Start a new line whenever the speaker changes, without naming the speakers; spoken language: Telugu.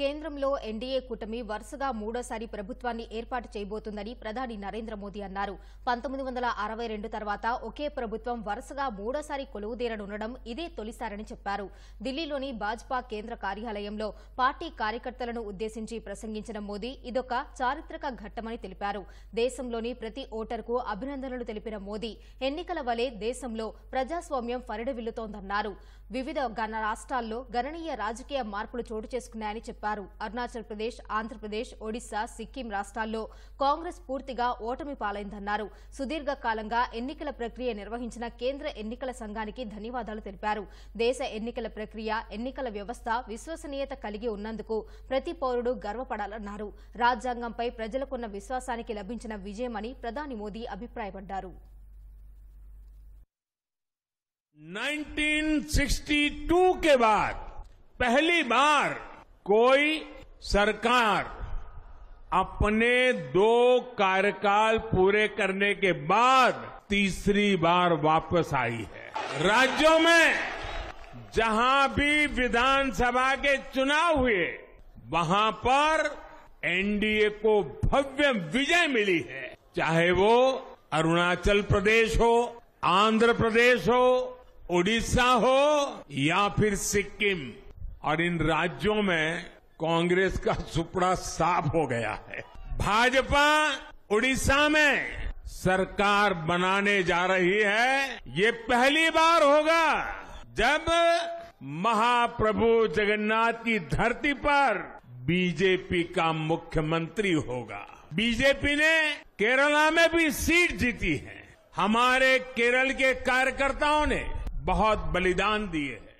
కేంద్రంలో ఎన్డీఏ కూటమి వరుసగా మూడోసారి ప్రభుత్వాన్ని ఏర్పాటు చేయబోతుందని ప్రధాని నరేంద్ర మోదీ అన్నారు పంతొమ్మిది వందల అరవై రెండు తర్వాత ఒకే ప్రభుత్వం వరుసగా మూడోసారి కొలువుదీరనుండడం ఇదే తొలిసారని చెప్పారు ఢిల్లీలోని భాజపా కేంద్ర కార్యాలయంలో పార్టీ కార్యకర్తలను ఉద్దేశించి ప్రసంగించిన మోదీ ఇదొక చారిత్రక ఘట్టమని తెలిపారు దేశంలోని ప్రతి ఓటర్కు అభినందనలు తెలిపిన మోదీ ఎన్నికల వలె దేశంలో ప్రజాస్వామ్యం పరిడవిల్లుతోందన్నారు వివిధ రాష్ట్రాల్లో గణనీయ రాజకీయ మార్పులు చోటు చేసుకున్నాయని చెప్పారు చెప్పారు అరుణాచల్ ప్రదేశ్ ఆంధ్రప్రదేశ్ ఒడిశా సిక్కిం రాష్ట్రాల్లో కాంగ్రెస్ పూర్తిగా ఓటమి పాలైందన్నారు సుదీర్ఘకాలంగా ఎన్నికల ప్రక్రియ నిర్వహించిన కేంద్ర ఎన్నికల సంఘానికి ధన్యవాదాలు తెలిపారు దేశ ఎన్నికల ప్రక్రియ ఎన్నికల వ్యవస్థ విశ్వసనీయత కలిగి ఉన్నందుకు ప్రతి పౌరుడు గర్వపడాలన్నారు రాజ్యాంగంపై ప్రజలకున్న విశ్వాసానికి లభించిన విజయమని ప్రధాని మోదీ అభిప్రాయపడ్డారు
1962 के बाद पहली बार कोई सरकार अपने दो कार्यकाल पूरे करने के बाद तीसरी बार वापस आई है राज्यों में जहां भी विधानसभा के चुनाव हुए वहां पर एनडीए को भव्य विजय मिली है चाहे वो अरुणाचल प्रदेश हो आंध्र प्रदेश हो उड़ीसा हो या फिर सिक्किम और इन राज्यों में कांग्रेस का सुपड़ा साफ हो गया है भाजपा उड़ीसा में सरकार बनाने जा रही है ये पहली बार होगा जब महाप्रभु जगन्नाथ की धरती पर बीजेपी का मुख्यमंत्री होगा बीजेपी ने केरला में भी सीट जीती है हमारे केरल के कार्यकर्ताओं ने बहुत बलिदान दिए हैं